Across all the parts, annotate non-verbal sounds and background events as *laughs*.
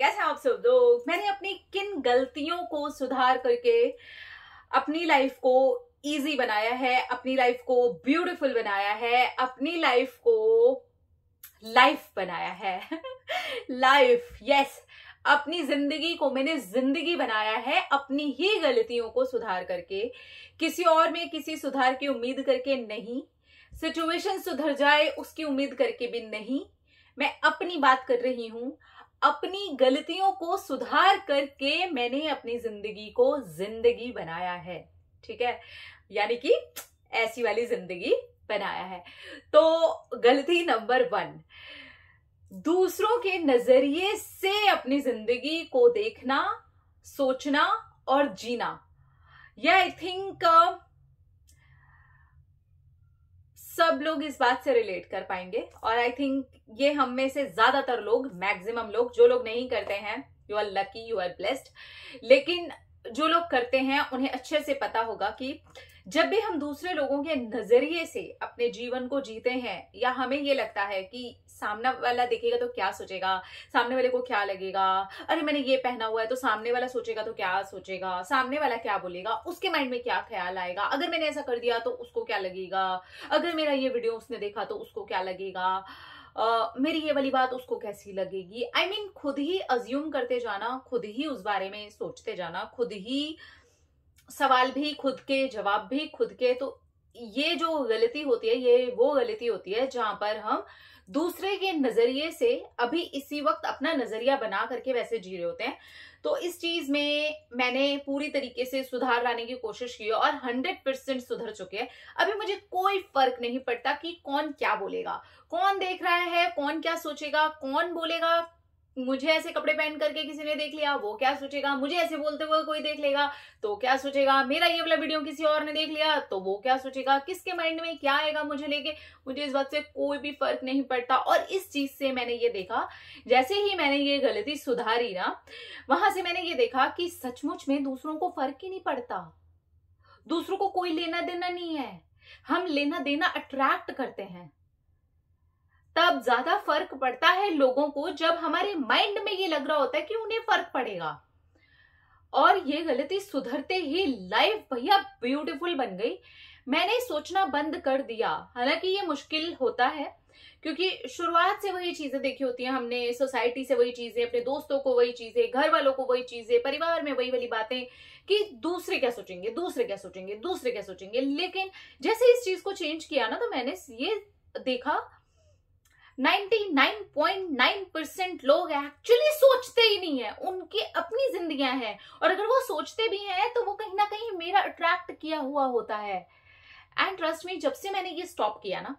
कैसे आप सब लोग मैंने अपनी किन गलतियों को सुधार करके अपनी लाइफ को इजी बनाया है अपनी लाइफ को ब्यूटीफुल बनाया है अपनी लाइफ को लाइफ बनाया है लाइफ *laughs* यस अपनी जिंदगी को मैंने जिंदगी बनाया है अपनी ही गलतियों को सुधार करके किसी और में किसी सुधार की उम्मीद करके नहीं सिचुएशन सुधर जाए उसकी उम्मीद करके भी नहीं मैं अपनी बात कर रही हूं अपनी गलतियों को सुधार करके मैंने अपनी जिंदगी को जिंदगी बनाया है ठीक है यानी कि ऐसी वाली जिंदगी बनाया है तो गलती नंबर वन दूसरों के नजरिए से अपनी जिंदगी को देखना सोचना और जीना या आई थिंक सब लोग इस बात से रिलेट कर पाएंगे और आई थिंक ये हम में से ज्यादातर लोग मैक्सिमम लोग जो लोग नहीं करते हैं you are lucky you are blessed लेकिन जो लोग करते हैं उन्हें अच्छे से पता होगा कि जब भी हम दूसरे लोगों के नजरिए से अपने जीवन को जीते हैं या हमें ये लगता है कि सामने वाला देखेगा तो क्या सोचेगा सामने वाले को क्या लगेगा अरे मैंने ये पहना हुआ है तो सामने वाला सोचेगा तो क्या सोचेगा सामने वाला क्या बोलेगा उसके माइंड में क्या ख्याल आएगा अगर मैंने ऐसा कर दिया तो उसको क्या लगेगा अगर मेरा ये वीडियो उसने देखा तो उसको क्या लगेगा Uh, मेरी ये वाली बात उसको कैसी लगेगी आई I मीन mean, खुद ही अज्यूम करते जाना खुद ही उस बारे में सोचते जाना खुद ही सवाल भी खुद के जवाब भी खुद के तो ये जो गलती होती है ये वो गलती होती है जहां पर हम दूसरे के नजरिए से अभी इसी वक्त अपना नजरिया बना करके वैसे जी रहे होते हैं तो इस चीज में मैंने पूरी तरीके से सुधार लाने की कोशिश की और हंड्रेड परसेंट सुधर चुके हैं अभी मुझे कोई फर्क नहीं पड़ता कि कौन क्या बोलेगा कौन देख रहा है कौन क्या सोचेगा कौन बोलेगा मुझे ऐसे कपड़े पहन करके किसी ने देख लिया वो क्या सोचेगा मुझे ऐसे बोलते हुए कोई देख लेगा तो क्या सोचेगा मेरा ये वाला वीडियो किसी और ने देख लिया तो वो क्या सोचेगा किसके माइंड में क्या आएगा मुझे लेके मुझे इस बात से कोई भी फर्क नहीं पड़ता और इस चीज से मैंने ये देखा जैसे ही मैंने ये गलती सुधारी ना वहां से मैंने ये देखा कि सचमुच में दूसरों को फर्क ही नहीं पड़ता दूसरों को कोई लेना देना नहीं है हम लेना देना अट्रैक्ट करते हैं तब ज्यादा फर्क पड़ता है लोगों को जब हमारे माइंड में ये लग रहा होता है कि उन्हें फर्क पड़ेगा और ये गलती सुधरते ही लाइफ भैया ब्यूटीफुल बन गई मैंने सोचना बंद कर दिया हालांकि ये मुश्किल होता है क्योंकि शुरुआत से वही चीजें देखी होती हैं हमने सोसाइटी से वही चीजें अपने दोस्तों को वही चीजें घर वालों को वही चीजें परिवार में वही वाली बातें कि दूसरे क्या सोचेंगे दूसरे क्या सोचेंगे दूसरे क्या सोचेंगे लेकिन जैसे इस चीज को चेंज किया ना तो मैंने ये देखा 99.9 लोग एक्चुअली सोचते ही नहीं है उनकी अपनी जिंदगियां हैं और अगर वो सोचते भी हैं तो वो कहीं ना कहीं मेरा अट्रैक्ट किया हुआ होता है एंड ट्रस्ट में जब से मैंने ये स्टॉप किया ना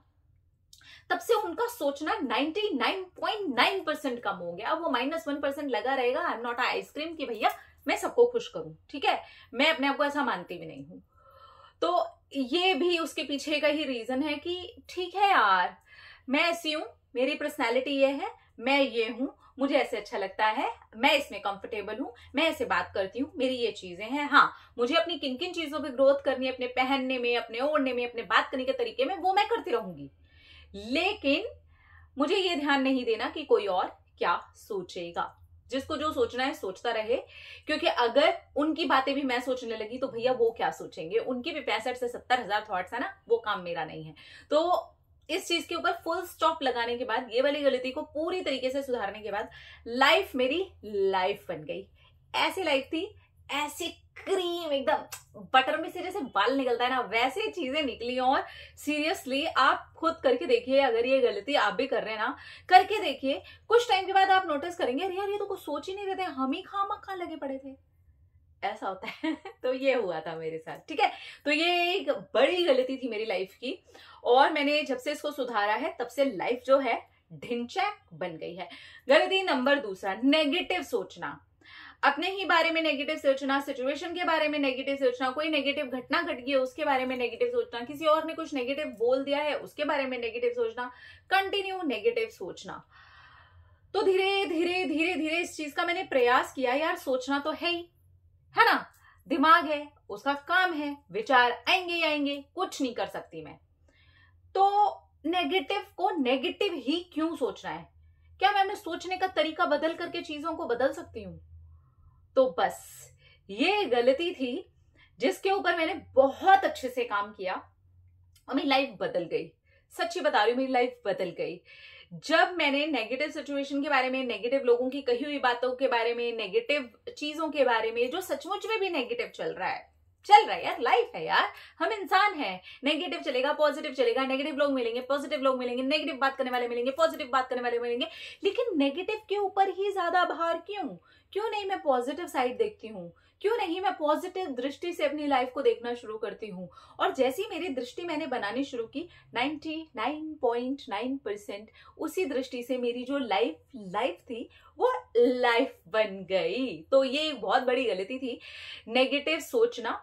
तब से उनका सोचना 99.9 परसेंट कम हो गया अब वो माइनस वन परसेंट लगा रहेगा आई एम नॉट आइसक्रीम की भैया मैं सबको खुश करूं ठीक है मैं अपने आप को ऐसा मानती भी नहीं हूं तो ये भी उसके पीछे का ही रीजन है कि ठीक है यार मैं ऐसी हूं मेरी पर्सनैलिटी ये है मैं ये हूँ मुझे ऐसे अच्छा लगता है मैं इसमें कंफर्टेबल हूँ मैं ऐसे बात करती हूँ मेरी ये चीजें हैं हाँ मुझे अपनी किन किन चीजों पे ग्रोथ करनी है अपने पहनने में अपने ओढ़ने में अपने बात करने के तरीके में वो मैं करती रहूंगी लेकिन मुझे ये ध्यान नहीं देना कि कोई और क्या सोचेगा जिसको जो सोचना है सोचता रहे क्योंकि अगर उनकी बातें भी मैं सोचने लगी तो भैया वो क्या सोचेंगे उनके भी पैंसठ से सत्तर हजार थॉट्स है ना वो काम मेरा नहीं है तो इस चीज के ऊपर फुल स्टॉप लगाने के बाद ये वाली गलती को पूरी तरीके से सुधारने के बाद लाइफ मेरी लाइफ बन गई ऐसी लाइफ थी ऐसी क्रीम एकदम बटर में से जैसे बाल निकलता है ना वैसे चीजें निकली और सीरियसली आप खुद करके देखिए अगर ये गलती आप भी कर रहे हैं ना करके देखिए कुछ टाइम के बाद आप नोटिस करेंगे अरे यार ये तो कुछ सोच ही नहीं रहे थे हम ही खा लगे पड़े थे ऐसा होता है *laughs* तो ये हुआ था मेरे साथ ठीक है तो ये एक बड़ी गलती थी मेरी लाइफ की और मैंने जब से इसको सुधारा है तब से लाइफ जो है ढिंचैक बन गई है गलती नंबर दूसरा नेगेटिव सोचना अपने ही बारे में नेगेटिव सोचना सिचुएशन के बारे में नेगेटिव सोचना कोई नेगेटिव घटना घट गई है उसके बारे में नेगेटिव सोचना किसी और ने कुछ नेगेटिव बोल दिया है उसके बारे में नेगेटिव सोचना कंटिन्यू नेगेटिव सोचना तो धीरे धीरे धीरे धीरे इस चीज का मैंने प्रयास किया यार सोचना तो है ही है ना दिमाग है उसका काम है विचार आएंगे आएंगे कुछ नहीं कर सकती मैं तो नेगेटिव को नेगेटिव ही क्यों सोचना है क्या मैं अपने सोचने का तरीका बदल करके चीजों को बदल सकती हूं तो बस ये गलती थी जिसके ऊपर मैंने बहुत अच्छे से काम किया और मेरी लाइफ बदल गई सच्ची बता रही हूं मेरी लाइफ बदल गई जब मैंने नेगेटिव सिचुएशन के बारे में नेगेटिव लोगों की कही हुई बातों के बारे में नेगेटिव चीजों के बारे में जो सचमुच में भी नेगेटिव चल रहा है चल रहा है यार लाइफ है यार हम इंसान हैं नेगेटिव चलेगा पॉजिटिव चलेगा नेगेटिव लोग मिलेंगे पॉजिटिव लोग मिलेंगे नेगेटिव बात करने वाले मिलेंगे पॉजिटिव बात करने वाले मिलेंगे लेकिन नेगेटिव के ऊपर ही ज्यादा भार क्यों क्यों नहीं मैं पॉजिटिव साइड देखती हूँ क्यों नहीं मैं पॉजिटिव दृष्टि से अपनी लाइफ को देखना शुरू करती हूँ और जैसी मेरी दृष्टि मैंने बनानी शुरू की 99.9 परसेंट उसी दृष्टि से मेरी जो लाइफ लाइफ थी वो लाइफ बन गई तो ये बहुत बड़ी गलती थी नेगेटिव सोचना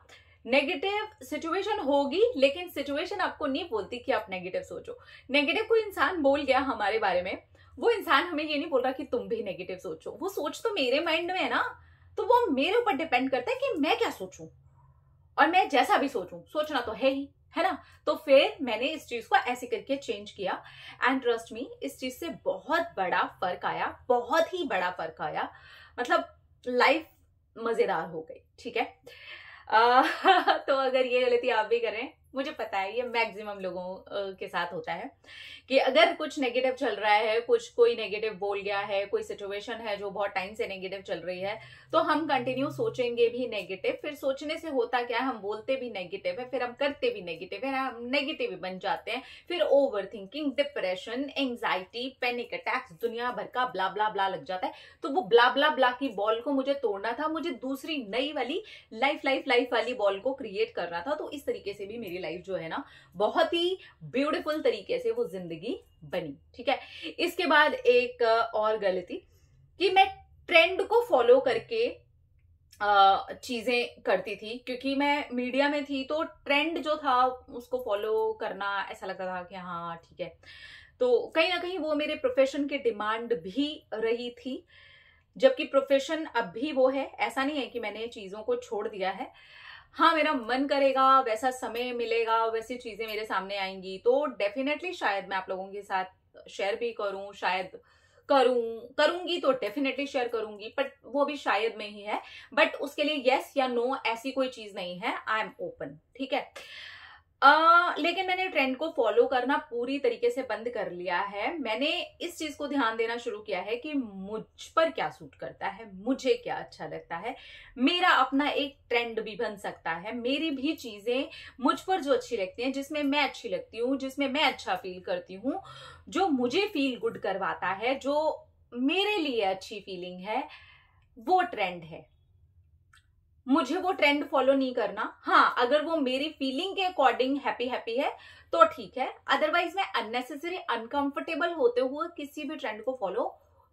नेगेटिव सिचुएशन होगी लेकिन सिचुएशन आपको नहीं बोलती कि आप नेगेटिव सोचो नेगेटिव कोई इंसान बोल गया हमारे बारे में वो इंसान हमें ये नहीं बोल रहा कि तुम भी नेगेटिव सोचो वो सोच तो मेरे माइंड में है ना तो वो मेरे ऊपर डिपेंड करता है कि मैं क्या सोचूं और मैं जैसा भी सोचूं सोचना तो है ही है ना तो फिर मैंने इस चीज को ऐसे करके चेंज किया एंड ट्रस्ट मी इस चीज से बहुत बड़ा फर्क आया बहुत ही बड़ा फर्क आया मतलब लाइफ मजेदार हो गई ठीक है आ, *laughs* तो अगर ये गलती आप भी करें मुझे पता है ये मैक्सिमम लोगों के साथ होता है कि अगर कुछ नेगेटिव चल रहा है कुछ कोई नेगेटिव बोल गया है कोई सिचुएशन है जो बहुत टाइम से नेगेटिव चल रही है तो हम कंटिन्यू सोचेंगे भी नेगेटिव फिर सोचने से होता क्या हम बोलते भी नेगेटिव है फिर हम करते भी नेगेटिव है हम नेगेटिव बन जाते हैं फिर overthinking depression anxiety panic attacks दुनिया भर का ब्ला ब्ला ब्ला लग जाता है तो वो ब्ला ब्ला ब्ला की बॉल को मुझे तोड़ना था मुझे दूसरी नई वाली लाइफ लाइफ लाइफ वाली बॉल को क्रिएट करना था तो इस तरीके से भी मेरी लाइफ लाइफ जो है ना बहुत ही ब्यूटिफुल तरीके से वो जिंदगी बनी ठीक है इसके बाद एक और गलती कि मैं ट्रेंड को फॉलो करके चीज़ें करती थी क्योंकि मैं मीडिया में थी तो ट्रेंड जो था उसको फॉलो करना ऐसा लगता था कि हाँ ठीक है तो कहीं ना कहीं वो मेरे प्रोफेशन की डिमांड भी रही थी जबकि प्रोफेशन अब भी वो है ऐसा नहीं है कि मैंने चीज़ों को छोड़ दिया है हाँ मेरा मन करेगा वैसा समय मिलेगा वैसी चीजें मेरे सामने आएंगी तो डेफिनेटली शायद मैं आप लोगों के साथ शेयर भी करूं शायद करूं करूंगी तो डेफिनेटली शेयर करूंगी बट वो भी शायद में ही है बट उसके लिए यस या नो ऐसी कोई चीज नहीं है आई एम ओपन ठीक है आ, लेकिन मैंने ट्रेंड को फॉलो करना पूरी तरीके से बंद कर लिया है मैंने इस चीज को ध्यान देना शुरू किया है कि मुझ पर क्या सूट करता है मुझे क्या अच्छा लगता है मेरा अपना एक ट्रेंड भी बन सकता है मेरी भी चीजें मुझ पर जो अच्छी लगती हैं जिसमें मैं अच्छी लगती हूँ जिसमें मैं अच्छा फील करती हूँ जो मुझे फील गुड करवाता है जो मेरे लिए अच्छी फीलिंग है वो ट्रेंड है मुझे वो ट्रेंड फॉलो नहीं करना हाँ अगर वो मेरी फीलिंग के अकॉर्डिंग हैप्पी हैप्पी है तो ठीक है अदरवाइज मैं अननेसेसरी अनकंफर्टेबल होते हुए किसी भी ट्रेंड को फॉलो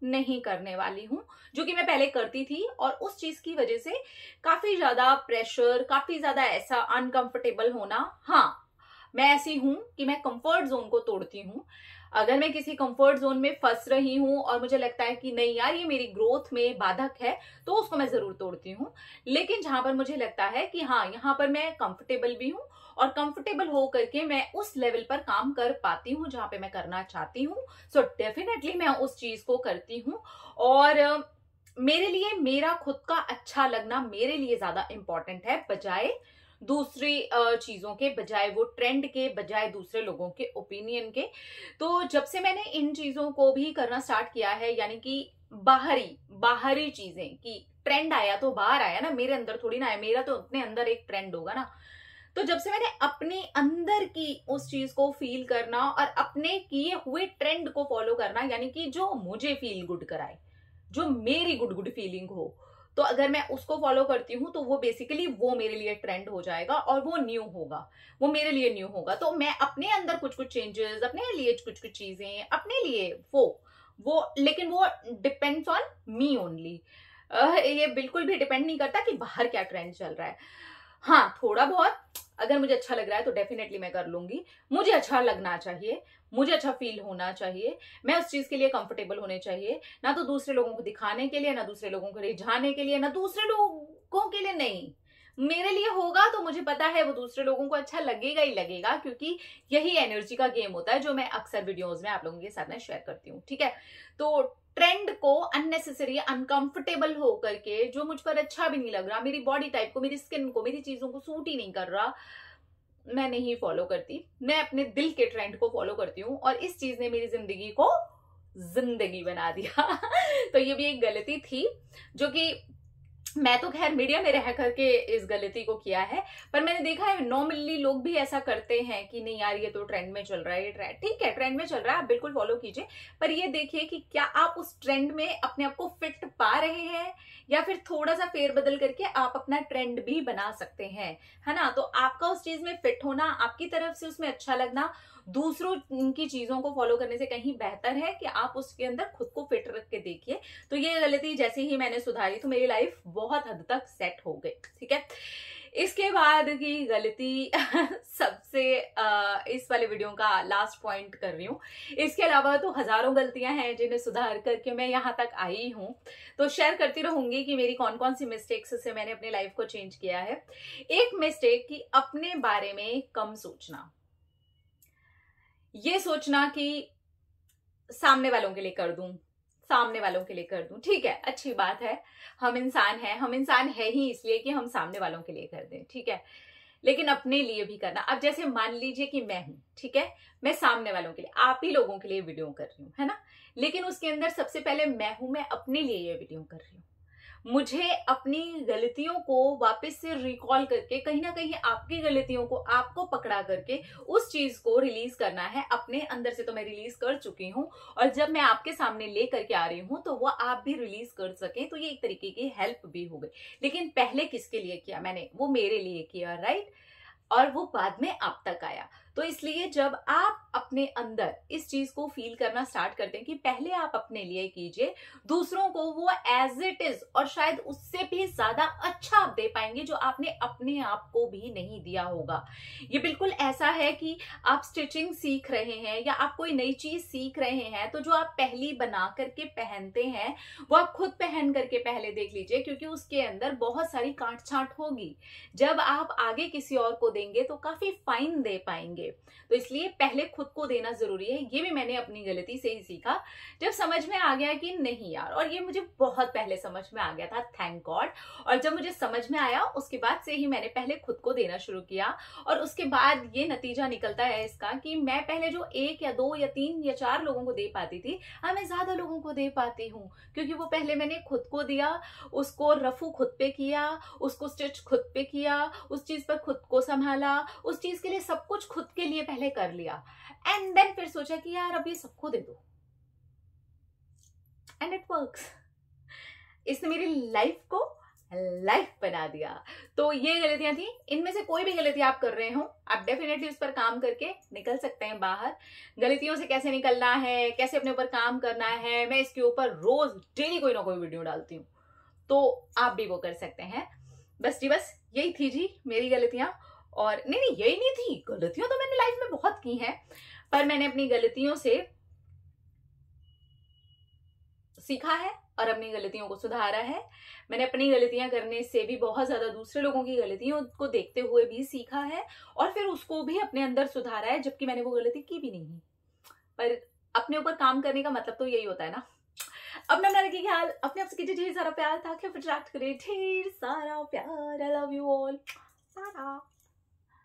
नहीं करने वाली हूँ जो कि मैं पहले करती थी और उस चीज की वजह से काफी ज्यादा प्रेशर काफी ज्यादा ऐसा अनकंफर्टेबल होना हाँ मैं ऐसी हूं कि मैं कंफर्ट जोन को तोड़ती हूँ अगर मैं किसी कंफर्ट जोन में फंस रही हूं और मुझे लगता है कि नहीं यार ये मेरी ग्रोथ में बाधक है तो उसको मैं जरूर तोड़ती हूँ लेकिन जहां पर मुझे लगता है कि हाँ यहाँ पर मैं कंफर्टेबल भी हूँ और कंफर्टेबल हो करके मैं उस लेवल पर काम कर पाती हूँ जहां पे मैं करना चाहती हूँ सो डेफिनेटली मैं उस चीज को करती हूं और मेरे लिए मेरा खुद का अच्छा लगना मेरे लिए ज्यादा इंपॉर्टेंट है बजाय दूसरी चीज़ों के बजाय वो ट्रेंड के बजाय दूसरे लोगों के ओपिनियन के तो जब से मैंने इन चीज़ों को भी करना स्टार्ट किया है यानी कि बाहरी बाहरी चीज़ें कि ट्रेंड आया तो बाहर आया ना मेरे अंदर थोड़ी ना आया मेरा तो अपने अंदर एक ट्रेंड होगा ना तो जब से मैंने अपने अंदर की उस चीज को फील करना और अपने किए हुए ट्रेंड को फॉलो करना यानी कि जो मुझे फील गुड कराए जो मेरी गुड गुड फीलिंग हो तो अगर मैं उसको फॉलो करती हूँ तो वो बेसिकली वो मेरे लिए ट्रेंड हो जाएगा और वो न्यू होगा वो मेरे लिए न्यू होगा तो मैं अपने अंदर कुछ कुछ चेंजेस अपने लिए कुछ कुछ चीजें अपने लिए वो वो लेकिन वो डिपेंड्स ऑन मी ओनली ये बिल्कुल भी डिपेंड नहीं करता कि बाहर क्या ट्रेंड चल रहा है हाँ थोड़ा बहुत अगर मुझे अच्छा लग रहा है तो डेफिनेटली मैं कर लूंगी मुझे अच्छा लगना चाहिए मुझे अच्छा फील होना चाहिए मैं उस चीज के लिए कंफर्टेबल होने चाहिए ना तो दूसरे लोगों को दिखाने के लिए ना दूसरे लोगों को रिझाने के लिए ना दूसरे लोगों के लिए नहीं मेरे लिए होगा तो मुझे पता है वो दूसरे लोगों को अच्छा लगेगा ही लगेगा क्योंकि यही एनर्जी का गेम होता है जो मैं अक्सर वीडियोज में आप लोगों के साथ में शेयर करती हूँ ठीक है तो ट्रेंड को अननेसेसरी अनकंफर्टेबल हो करके जो मुझ पर अच्छा भी नहीं लग रहा मेरी बॉडी टाइप को मेरी स्किन को मेरी चीजों को सूट ही नहीं कर रहा मैं नहीं फॉलो करती मैं अपने दिल के ट्रेंड को फॉलो करती हूँ और इस चीज ने मेरी जिंदगी को जिंदगी बना दिया *laughs* तो ये भी एक गलती थी जो कि मैं तो खैर मीडिया में रह करके इस गलती को किया है पर मैंने देखा है नॉर्मली लोग भी ऐसा करते हैं कि नहीं यार ये तो ट्रेंड में चल रहा है ये ठीक है ट्रेंड में चल रहा है आप बिल्कुल फॉलो कीजिए पर ये देखिए कि क्या आप उस ट्रेंड में अपने आप को फिट पा रहे हैं या फिर थोड़ा सा फेरबदल करके आप अपना ट्रेंड भी बना सकते हैं है ना तो आपका उस चीज में फिट होना आपकी तरफ से उसमें अच्छा लगना दूसरों की चीजों को फॉलो करने से कहीं बेहतर है कि आप उसके अंदर खुद को फिट रख के देखिए तो ये गलती जैसे ही मैंने सुधारी तो मेरी लाइफ बहुत हद तक सेट हो गई ठीक है इसके बाद की गलती *laughs* सबसे इस वाले वीडियो का लास्ट पॉइंट कर रही हूँ इसके अलावा तो हजारों गलतियां हैं जिन्हें सुधार करके मैं यहाँ तक आई हूँ तो शेयर करती रहूंगी कि मेरी कौन कौन सी मिस्टेक्स से मैंने अपनी लाइफ को चेंज किया है एक मिस्टेक कि अपने बारे में कम सोचना ये सोचना कि सामने वालों के लिए कर दूं सामने वालों के लिए कर दूं ठीक है अच्छी बात है हम इंसान हैं हम इंसान है ही इसलिए कि हम सामने वालों के लिए कर दें ठीक है लेकिन अपने लिए भी करना अब जैसे मान लीजिए कि मैं हूं ठीक है मैं सामने वालों के लिए आप ही लोगों के लिए वीडियो कर रही हूं है ना लेकिन उसके अंदर सबसे पहले मैं हूं मैं अपने लिए ये वीडियो कर रही हूं मुझे अपनी गलतियों को वापस से रिकॉल करके कहीं ना कहीं आपकी गलतियों को आपको पकड़ा करके उस चीज को रिलीज करना है अपने अंदर से तो मैं रिलीज कर चुकी हूँ और जब मैं आपके सामने ले करके आ रही हूँ तो वो आप भी रिलीज कर सकें तो ये एक तरीके की हेल्प भी हो गई लेकिन पहले किसके लिए किया मैंने वो मेरे लिए किया राइट और वो बाद में आप तक आया तो इसलिए जब आप अपने अंदर इस चीज को फील करना स्टार्ट करते हैं कि पहले आप अपने लिए कीजिए दूसरों को वो एज इट इज और शायद उससे भी ज्यादा अच्छा आप दे पाएंगे जो आपने अपने आप को भी नहीं दिया होगा ये बिल्कुल ऐसा है कि आप स्टिचिंग सीख रहे हैं या आप कोई नई चीज सीख रहे हैं तो जो आप पहली बना करके पहनते हैं वो आप खुद पहन करके पहले देख लीजिए क्योंकि उसके अंदर बहुत सारी काट छाट होगी जब आप आगे किसी और को देंगे तो काफी फाइन दे पाएंगे चाहिए तो इसलिए पहले खुद को देना ज़रूरी है ये भी मैंने अपनी गलती से ही सीखा जब समझ में आ गया कि नहीं यार और ये मुझे बहुत पहले समझ में आ गया था थैंक गॉड और जब मुझे समझ में आया उसके बाद से ही मैंने पहले खुद को देना शुरू किया और उसके बाद ये नतीजा निकलता है इसका कि मैं पहले जो एक या दो या तीन या चार लोगों को दे पाती थी अब मैं ज़्यादा लोगों को दे पाती हूँ क्योंकि वो पहले मैंने खुद को दिया उसको रफू खुद पे किया उसको स्टिच खुद पे किया उस चीज़ पर खुद को संभाला उस चीज़ के लिए सब कुछ खुद सबके लिए पहले कर लिया एंड देन फिर सोचा कि यार अब ये सबको दे दो एंड इट वर्क्स इसने मेरी लाइफ को लाइफ बना दिया तो ये गलतियां थी इनमें से कोई भी गलती आप कर रहे हो आप डेफिनेटली उस पर काम करके निकल सकते हैं बाहर गलतियों से कैसे निकलना है कैसे अपने ऊपर काम करना है मैं इसके ऊपर रोज डेली कोई ना कोई वीडियो डालती हूँ तो आप भी वो कर सकते हैं बस जी बस यही थी जी मेरी गलतियां और नहीं नहीं यही नहीं थी गलतियां तो मैंने लाइफ में बहुत की हैं पर मैंने अपनी गलतियों से सीखा है और अपनी गलतियों को सुधारा है मैंने अपनी गलतियां करने से भी बहुत ज्यादा दूसरे लोगों की गलतियों को देखते हुए भी सीखा है और फिर उसको भी अपने अंदर सुधारा है जबकि मैंने वो गलती की भी नहीं पर अपने ऊपर काम करने का मतलब तो यही होता है ना अपना अपना रखिए ख्याल अपने आपसे कीजिए ढेर सारा प्यार ताकि अट्रैक्ट करिए ढेर सारा प्यार आई लव यू ऑल सारा